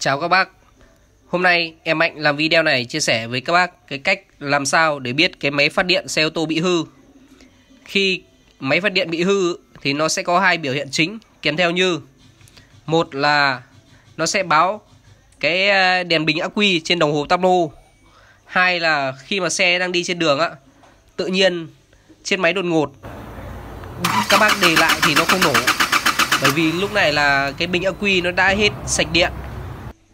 Chào các bác Hôm nay em Mạnh làm video này chia sẻ với các bác cái cách làm sao để biết cái máy phát điện xe ô tô bị hư Khi máy phát điện bị hư thì nó sẽ có hai biểu hiện chính kèm theo như Một là nó sẽ báo cái ờ, đèn bình ắc quy trên đồng hồ tắp Hai là khi mà xe đang đi trên đường á Tự nhiên trên máy đột ngột Các bác để lại thì nó không nổ bởi vì lúc này là cái bình ắc quy nó đã hết sạch điện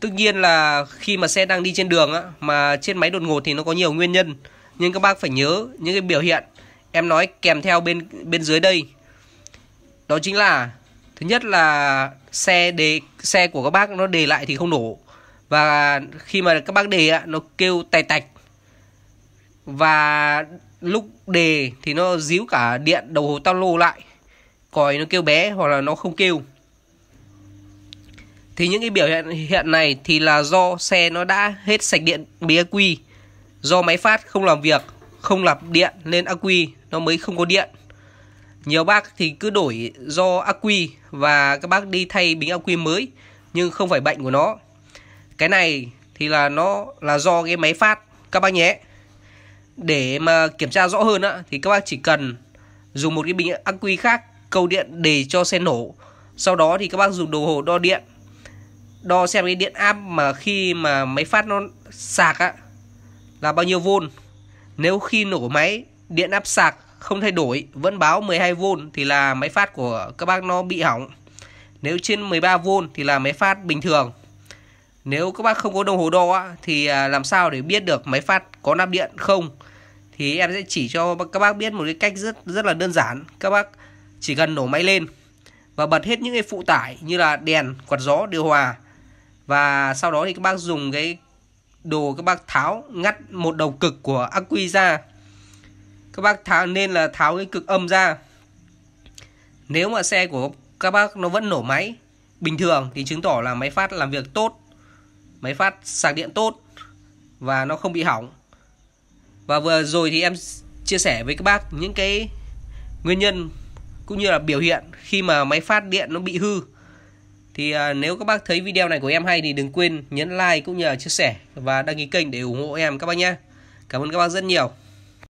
Tất nhiên là khi mà xe đang đi trên đường á, mà trên máy đột ngột thì nó có nhiều nguyên nhân. Nhưng các bác phải nhớ những cái biểu hiện em nói kèm theo bên bên dưới đây. Đó chính là thứ nhất là xe đề xe của các bác nó đề lại thì không nổ và khi mà các bác đề á, nó kêu tè tạch và lúc đề thì nó díu cả điện đồng hồ tao lô lại còi nó kêu bé hoặc là nó không kêu thì những cái biểu hiện hiện này thì là do xe nó đã hết sạch điện bí quy do máy phát không làm việc không lập điện nên ắc quy nó mới không có điện nhiều bác thì cứ đổi do ắc quy và các bác đi thay bình ắc quy mới nhưng không phải bệnh của nó cái này thì là nó là do cái máy phát các bác nhé để mà kiểm tra rõ hơn á, thì các bác chỉ cần dùng một cái bình ắc quy khác câu điện để cho xe nổ sau đó thì các bác dùng đồng hồ đo điện đo xem cái điện áp mà khi mà máy phát nó sạc á là bao nhiêu vôn nếu khi nổ máy điện áp sạc không thay đổi vẫn báo 12V thì là máy phát của các bác nó bị hỏng nếu trên 13V thì là máy phát bình thường nếu các bác không có đồng hồ đo thì à, làm sao để biết được máy phát có nạp điện không thì em sẽ chỉ cho các bác biết một cái cách rất rất là đơn giản các bác chỉ cần nổ máy lên và bật hết những cái phụ tải như là đèn quạt gió điều hòa và sau đó thì các bác dùng cái đồ các bác tháo ngắt một đầu cực của ắc quy ra các bác tháo nên là tháo cái cực âm ra nếu mà xe của các bác nó vẫn nổ máy bình thường thì chứng tỏ là máy phát làm việc tốt máy phát sạc điện tốt và nó không bị hỏng và vừa rồi thì em chia sẻ với các bác những cái nguyên nhân cũng như là biểu hiện khi mà máy phát điện nó bị hư thì à, nếu các bác thấy video này của em hay thì đừng quên nhấn like cũng như là chia sẻ và đăng ký kênh để ủng hộ em các bác nhé. Cảm ơn các bác rất nhiều.